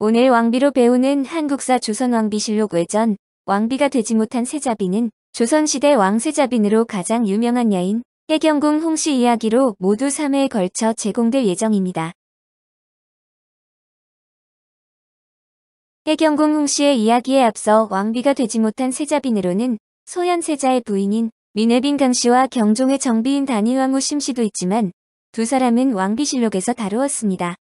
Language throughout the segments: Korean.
오늘 왕비로 배우는 한국사 조선왕비실록 외전 왕비가 되지 못한 세자비는 조선시대 왕세자빈으로 가장 유명한 여인 해경궁 홍씨 이야기로 모두 3회에 걸쳐 제공될 예정입니다. 해경궁 홍씨의 이야기에 앞서 왕비가 되지 못한 세자빈으로는 소현세자의 부인인 민혜빈 강씨와 경종의 정비인 단일왕후 심씨도 있지만 두 사람은 왕비실록에서 다루었습니다.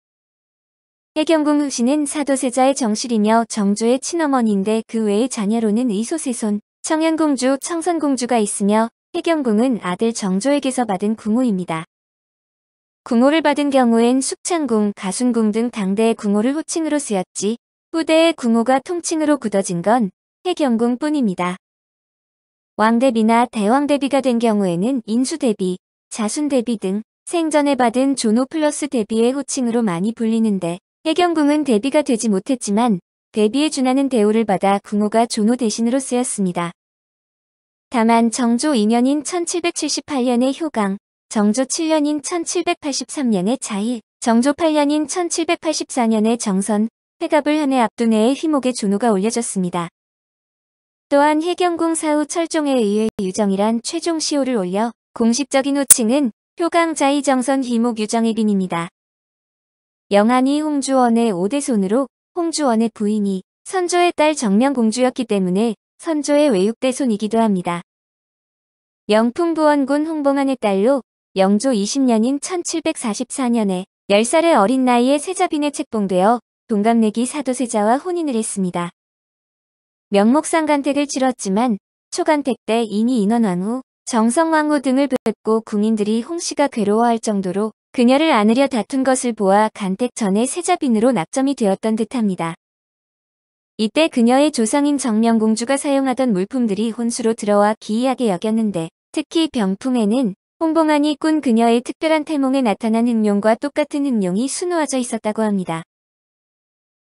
해경궁 후신은 사도세자의 정실이며 정조의 친어머니인데 그 외의 자녀로는 의소세손 청양공주, 청선공주가 있으며 해경궁은 아들 정조에게서 받은 궁호입니다. 궁호를 받은 경우엔 숙창궁, 가순궁 등 당대의 궁호를 호칭으로 쓰였지 후대의 궁호가 통칭으로 굳어진 건 해경궁 뿐입니다. 왕대비나 대왕대비가 된 경우에는 인수대비, 자순대비 등 생전에 받은 조노 플러스 대비의 호칭으로 많이 불리는데 해경궁은 대비가 되지 못했지만 대비에 준하는 대우를 받아 궁호가 조노 대신으로 쓰였습니다. 다만 정조 2년인 1 7 7 8년의 효강, 정조 7년인 1 7 8 3년의 자일, 정조 8년인 1 7 8 4년의 정선, 회갑을 한해 앞둔 해의 희목의 준호가 올려졌습니다. 또한 해경궁 사후 철종에 의해 유정이란 최종 시호를 올려 공식적인 호칭은 효강자이 정선 희목 유정의빈입니다. 영안이 홍주원의 5대손으로 홍주원의 부인이 선조의 딸 정명공주였기 때문에 선조의 외육대손이기도 합니다. 영풍부원군 홍봉안의 딸로 영조 20년인 1744년에 10살의 어린 나이에 세자빈에 책봉되어 동갑내기 사도세자와 혼인을 했습니다. 명목상 간택을 치렀지만 초간택 때 이미 인원왕후, 정성왕후 등을 뵙고 궁인들이 홍씨가 괴로워할 정도로 그녀를 안으려 다툰 것을 보아 간택 전에 세자빈으로 낙점이 되었던 듯합니다. 이때 그녀의 조상인 정명공주가 사용하던 물품들이 혼수로 들어와 기이하게 여겼는데 특히 병풍에는 홍봉안이 꾼 그녀의 특별한 탈몽에 나타난 흑룡과 똑같은 흑룡이 수놓아져 있었다고 합니다.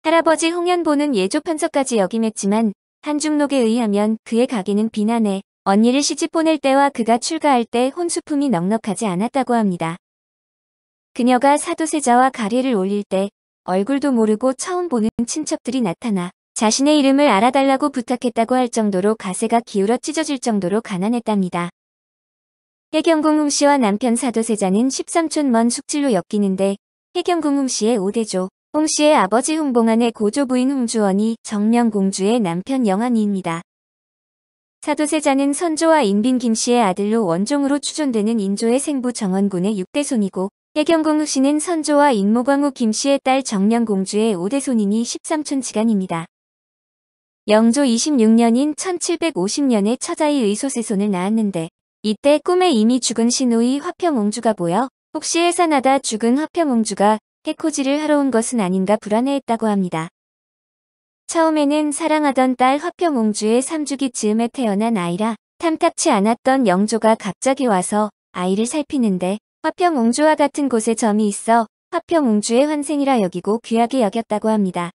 할아버지 홍연보는 예조 판서까지 역임했지만 한중록에 의하면 그의 가게는 비난해 언니를 시집 보낼 때와 그가 출가할 때 혼수품이 넉넉하지 않았다고 합니다. 그녀가 사도세자와 가리를 올릴 때 얼굴도 모르고 처음 보는 친척들이 나타나 자신의 이름을 알아달라고 부탁했다고 할 정도로 가세가 기울어 찢어질 정도로 가난했답니다. 해경궁 음씨와 남편 사도세자는 13촌 먼 숙질로 엮이는데 해경궁 음씨의 5대조 홍씨의 아버지 홍봉안의 고조부인 홍주원이 정명공주의 남편 영안이입니다. 사도세자는 선조와 인빈 김씨의 아들로 원종으로 추존되는 인조의 생부 정원군의 6대손이고 해경공 후씨는 선조와 인모광후 김씨의 딸 정령공주의 5대 손인이 13촌지간입니다. 영조 26년인 1750년에 처자의 의소에 손을 낳았는데 이때 꿈에 이미 죽은 신우이 화평옹주가 보여 혹시 해산하다 죽은 화평옹주가 해코지를 하러 온 것은 아닌가 불안해했다고 합니다. 처음에는 사랑하던 딸 화평옹주의 삼주기 즈음에 태어난 아이라 탐탁치 않았던 영조가 갑자기 와서 아이를 살피는데 화평웅주와 같은 곳에 점이 있어 화평웅주의 환생이라 여기고 귀하게 여겼다고 합니다.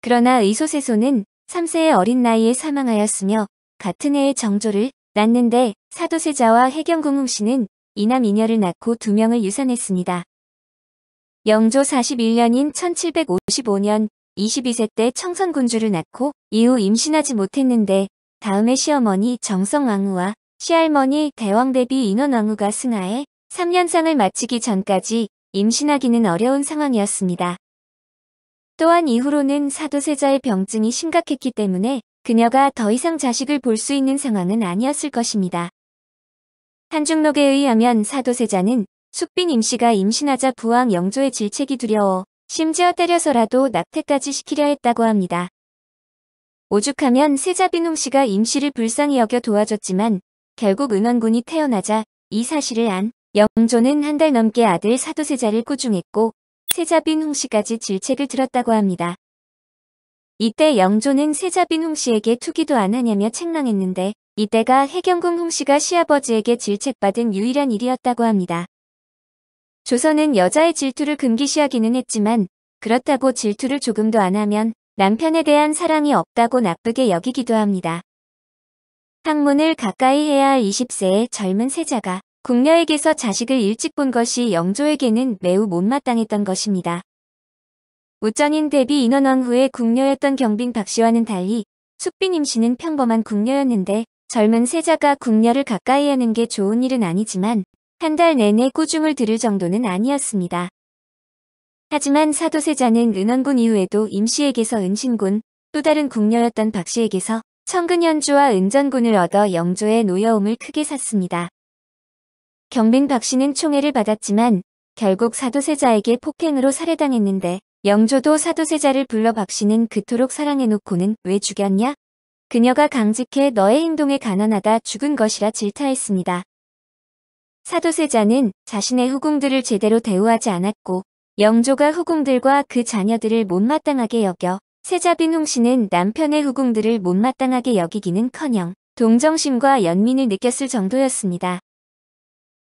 그러나 의소세소는 3세의 어린 나이에 사망하였으며 같은 해에 정조를 낳는데 사도세자와 해경궁웅씨는 이남 이녀를 낳고 두 명을 유산했습니다. 영조 41년인 1755년 22세 때 청선군주를 낳고 이후 임신하지 못했는데 다음에 시어머니 정성왕후와 시할머니 대왕대비 인원왕후가 승하해 3년상을 마치기 전까지 임신하기는 어려운 상황이었습니다. 또한 이후로는 사도세자의 병증이 심각했기 때문에 그녀가 더 이상 자식을 볼 수 있는 상황은 아니었을 것입니다. 한중록에 의하면 사도세자는 숙빈 임씨가 임신하자 부왕 영조의 질책이 두려워 심지어 때려서라도 낙태까지 시키려 했다고 합니다. 오죽하면 세자빈홍 씨가 임씨를 불쌍히 여겨 도와줬지만 결국 은원군이 태어나자 이 사실을 안 영조는 한 달 넘게 아들 사도세자를 꾸중했고 세자빈 홍씨까지 질책을 들었다고 합니다. 이때 영조는 세자빈 홍씨에게 투기도 안 하냐며 책망했는데 이때가 해경궁 홍씨가 시아버지에게 질책받은 유일한 일이었다고 합니다. 조선은 여자의 질투를 금기시하기는 했지만 그렇다고 질투를 조금도 안 하면 남편에 대한 사랑이 없다고 나쁘게 여기기도 합니다. 학문을 가까이 해야 할 20세의 젊은 세자가 궁녀에게서 자식을 일찍 본 것이 영조에게는 매우 못마땅했던 것입니다. 우전인 대비 인원원 후에 궁녀였던 경빈 박씨와는 달리 숙빈 임씨는 평범한 궁녀였는데 젊은 세자가 궁녀를 가까이 하는 게 좋은 일은 아니지만 한 달 내내 꾸중을 들을 정도는 아니었습니다. 하지만 사도세자는 은원군 이후에도 임씨에게서 은신군, 또 다른 궁녀였던 박씨에게서 청근현주와 은전군을 얻어 영조의 노여움을 크게 샀습니다. 경빈박 씨는 총애를 받았지만 결국 사도세자에게 폭행으로 살해당했는데 영조도 사도세자를 불러 박 씨는 그토록 사랑해놓고는 왜 죽였냐? 그녀가 강직해 너의 행동에 가난하다 죽은 것이라 질타했습니다. 사도세자는 자신의 후궁들을 제대로 대우하지 않았고 영조가 후궁들과 그 자녀들을 못마땅하게 여겨 세자빈 홍씨는 남편의 후궁들을 못마땅하게 여기기는커녕 동정심과 연민을 느꼈을 정도였습니다.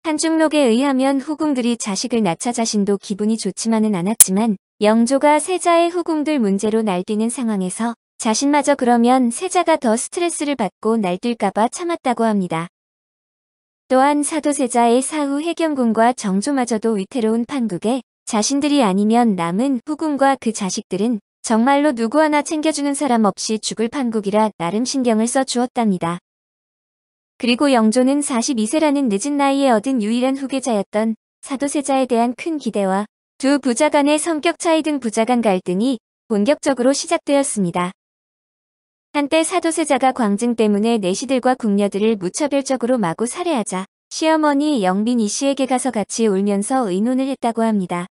한중록에 의하면 후궁들이 자식을 낳자 자신도 기분이 좋지만은 않았지만 영조가 세자의 후궁들 문제로 날뛰는 상황에서 자신마저 그러면 세자가 더 스트레스를 받고 날뛸까봐 참았다고 합니다. 또한 사도세자의 사후 해경군과 정조마저도 위태로운 판국에 자신들이 아니면 남은 후궁과 그 자식들은 정말로 누구 하나 챙겨주는 사람 없이 죽을 판국이라 나름 신경을 써 주었답니다. 그리고 영조는 42세라는 늦은 나이에 얻은 유일한 후계자였던 사도세자에 대한 큰 기대와 두 부자 간의 성격 차이 등 부자 간 갈등이 본격적으로 시작되었습니다. 한때 사도세자가 광증 때문에 내시들과 궁녀들을 무차별적으로 마구 살해하자 시어머니 영빈이 씨에게 가서 같이 울면서 의논을 했다고 합니다.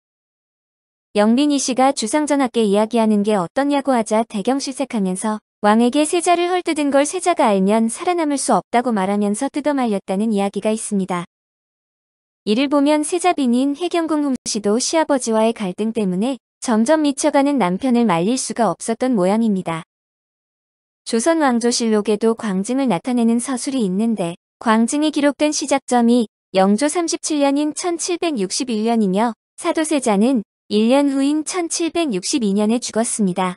영빈이 씨가 주상전학께 이야기하는 게 어떻냐고 하자 대경 실색하면서 왕에게 세자를 헐뜯은 걸 세자가 알면 살아남을 수 없다고 말하면서 뜯어말렸다는 이야기가 있습니다. 이를 보면 세자빈인 해경궁 훔씨도 시아버지와의 갈등 때문에 점점 미쳐가는 남편을 말릴 수가 없었던 모양입니다. 조선 왕조실록에도 광증을 나타내는 서술이 있는데 광증이 기록된 시작점이 영조 37년인 1761년이며 사도세자는 1년 후인 1762년에 죽었습니다.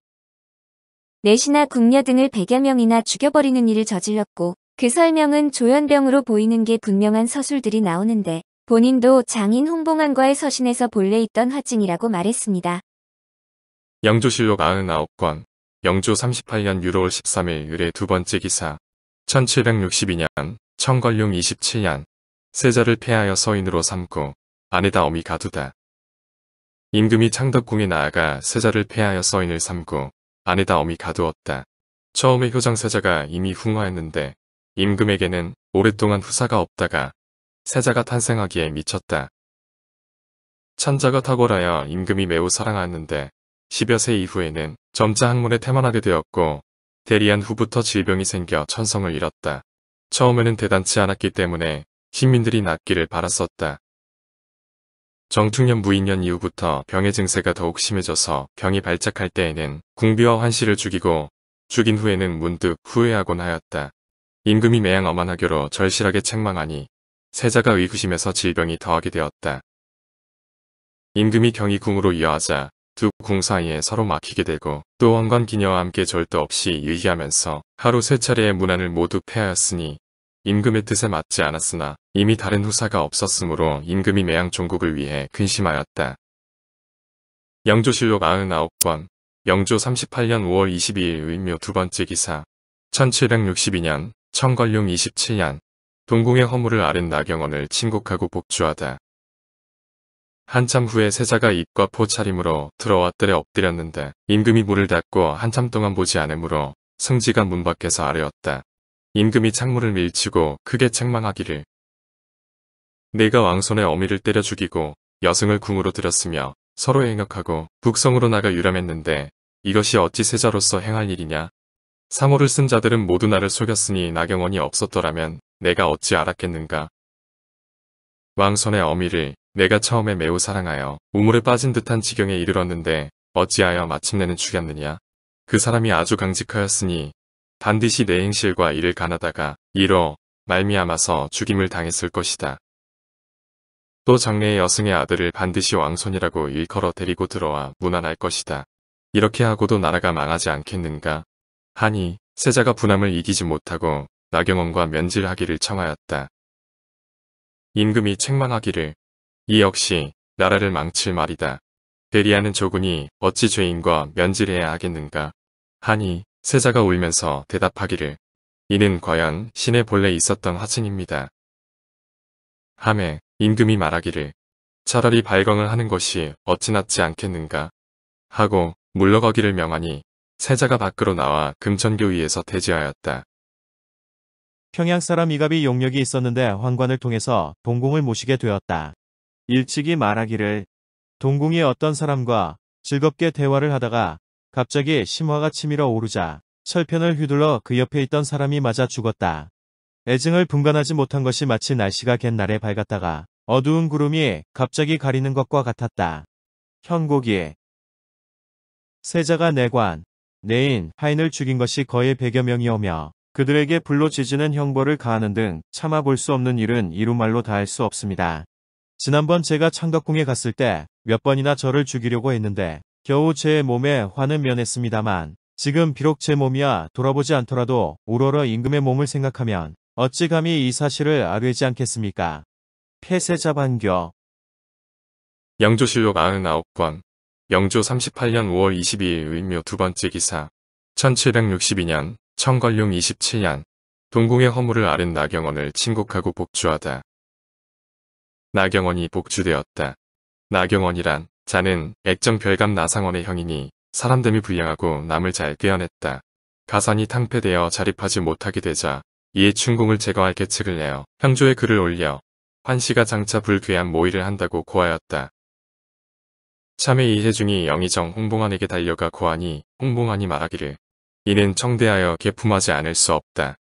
내시나 궁녀 등을 100여 명이나 죽여버리는 일을 저질렀고 그 설명은 조현병으로 보이는 게 분명한 서술들이 나오는데 본인도 장인 홍봉안과의 서신에서 본래 있던 화증이라고 말했습니다. 영조실록 99권 영조 38년 6월 13일 의뢰 두 번째 기사 1762년 청걸룡 27년 세자를 폐하여 서인으로 삼고 아내다 어미 가두다 임금이 창덕궁에 나아가 세자를 폐하여 서인을 삼고 안에다 어미 가두었다. 처음에 효장사자가 이미 흥화했는데 임금에게는 오랫동안 후사가 없다가 세자가 탄생하기에 미쳤다. 찬자가 탁월하여 임금이 매우 사랑하였는데 10여 세 이후에는 점자 학문에 태만하게 되었고 대리한 후부터 질병이 생겨 천성을 잃었다. 처음에는 대단치 않았기 때문에 시민들이 낫기를 바랐었다. 정충년 무인년 이후부터 병의 증세가 더욱 심해져서 병이 발작할 때에는 궁비와 환씨를 죽이고 죽인 후에는 문득 후회하곤 하였다. 임금이 매양 어만하교로 절실하게 책망하니 세자가 의구심에서 질병이 더하게 되었다. 임금이 경희궁으로 이어하자 두 궁 사이에 서로 막히게 되고 또 왕관 기녀와 함께 절도 없이 유기하면서 하루 세 차례의 문안을 모두 패하였으니 임금의 뜻에 맞지 않았으나 이미 다른 후사가 없었으므로 임금이 매양 종국을 위해 근심하였다. 영조실록 99권 영조 38년 5월 22일 의묘 두 번째 기사 1762년 청걸룡 27년 동궁의 허물을 아른 나경원을 친곡하고 복주하다. 한참 후에 세자가 입과 포 차림으로 들어와 뜰에 엎드렸는데 임금이 물을 닫고 한참 동안 보지 않으므로 승지가 문 밖에서 아뢰었다. 임금이 창문을 밀치고 크게 책망하기를 내가 왕손의 어미를 때려 죽이고 여승을 궁으로 들였으며 서로 행역하고 북성으로 나가 유람했는데 이것이 어찌 세자로서 행할 일이냐 상호를 쓴 자들은 모두 나를 속였으니 나경원이 없었더라면 내가 어찌 알았겠는가 왕손의 어미를 내가 처음에 매우 사랑하여 우물에 빠진 듯한 지경에 이르렀는데 어찌하여 마침내는 죽였느냐 그 사람이 아주 강직하였으니 반드시 내 행실과 이를 가나다가 이로 말미암아서 죽임을 당했을 것이다. 또 장래의 여승의 아들을 반드시 왕손이라고 일컬어 데리고 들어와 무난할 것이다. 이렇게 하고도 나라가 망하지 않겠는가? 하니 세자가 분함을 이기지 못하고 나경원과 면질하기를 청하였다. 임금이 책망하기를 이 역시 나라를 망칠 말이다. 대리하는 조군이 어찌 죄인과 면질해야 하겠는가? 하니 세자가 울면서 대답하기를 이는 과연 신의 본래 있었던 하층입니다 함에 임금이 말하기를 차라리 발광을 하는 것이 어찌 낫지 않겠는가 하고 물러가기를 명하니 세자가 밖으로 나와 금천교위에서 대지하였다. 평양 사람 이갑이 용력이 있었는데 환관을 통해서 동공을 모시게 되었다. 일찍이 말하기를 동공이 어떤 사람과 즐겁게 대화를 하다가 갑자기 심화가 치밀어 오르자 철편을 휘둘러 그 옆에 있던 사람이 맞아 죽었다. 애증을 분간하지 못한 것이 마치 날씨가 갯 날에 밝았다가 어두운 구름이 갑자기 가리는 것과 같았다. 현곡이 세자가 내관, 내인, 하인을 죽인 것이 거의 100여 명이오며 그들에게 불로 지지는 형벌을 가하는 등 참아 볼 수 없는 일은 이루말로 다 할 수 없습니다. 지난번 제가 창덕궁에 갔을 때 몇 번이나 저를 죽이려고 했는데 겨우 제 몸에 화는 면했습니다만 지금 비록 제 몸이야 돌아보지 않더라도 오로라 임금의 몸을 생각하면 어찌 감히 이 사실을 아뢰지 않겠습니까? 폐쇄자 반교 영조실록 99권 영조 38년 5월 22일 의묘 두 번째 기사 1762년 청걸룡 27년 동궁의 허물을 아른 나경원을 침국하고 복주하다. 나경원이 복주되었다. 나경원이란 자는 액정 별감 나상원의 형이니 사람됨이 불량하고 남을 잘 꾀어냈다. 가산이 탕패되어 자립하지 못하게 되자 이에 충공을 제거할 계책을 내어 향조의 글을 올려 환씨가 장차 불귀한 모의를 한다고 고하였다. 참에 이해중이 영의정 홍봉안에게 달려가 고하니 홍봉안이 말하기를 이는 청대하여 개품하지 않을 수 없다.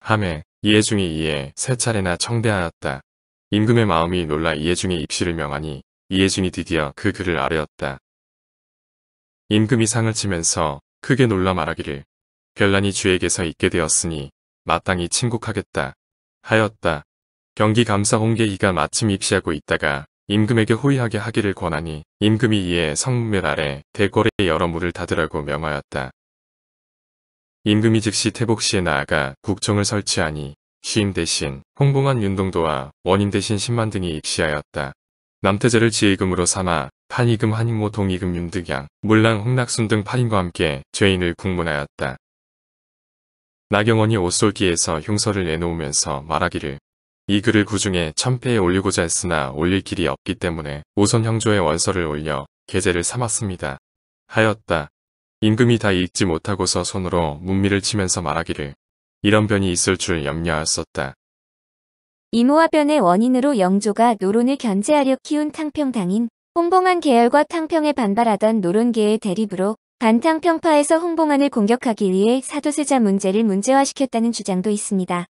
함에 이해중이 이에 세 차례나 청대하였다. 임금의 마음이 놀라 이해중이 입시를 명하니 이해준이 드디어 그 글을 아뢰었다. 임금이 상을 치면서 크게 놀라 말하기를 별난이 주에게서 있게 되었으니 마땅히 침국하겠다 하였다. 경기 감사 홍계이가 마침 입시하고 있다가 임금에게 호의하게 하기를 권하니 임금이 이에 성문멸 아래 대궐의 여러 물을 닫으라고 명하였다. 임금이 즉시 태복시에 나아가 국정을 설치하니 쉬임 대신 홍봉한 윤동도와 원임 대신 신만 등이 입시하였다. 남태제를 지혜금으로 삼아 판이금 한익모 동이금 윤득양, 물랑 홍낙순등판인과 함께 죄인을 국문하였다. 나경원이 옷솔기에서 흉서를 내놓으면서 말하기를 이 글을 구중에 천패에 올리고자 했으나 올릴 길이 없기 때문에 오선 형조의 원서를 올려 계제를 삼았습니다. 하였다. 임금이 다 읽지 못하고서 손으로 문미를 치면서 말하기를 이런 변이 있을 줄 염려하였었다. 이모화변의 원인으로 영조가 노론을 견제하려 키운 탕평당인 홍봉한 계열과 탕평에 반발하던 노론계의 대립으로 반탕평파에서 홍봉한을 공격하기 위해 사도세자 문제를 문제화시켰다는 주장도 있습니다.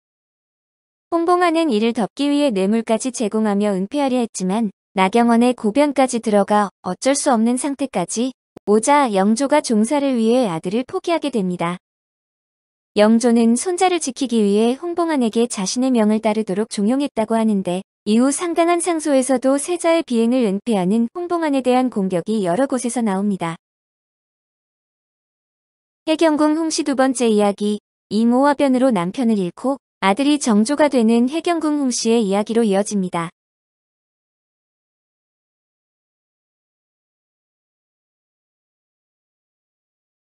홍봉한은 이를 덮기 위해 뇌물까지 제공하며 은폐하려 했지만 나경원의 고변까지 들어가 어쩔 수 없는 상태까지 오자 영조가 종사를 위해 아들을 포기하게 됩니다. 영조는 손자를 지키기 위해 홍봉안에게 자신의 명을 따르도록 종용했다고 하는데 이후 상당한 상소에서도 세자의 비행을 은폐하는 홍봉안에 대한 공격이 여러 곳에서 나옵니다. 해경궁 홍씨 두 번째 이야기 이모와 변으로 남편을 잃고 아들이 정조가 되는 해경궁 홍씨의 이야기로 이어집니다.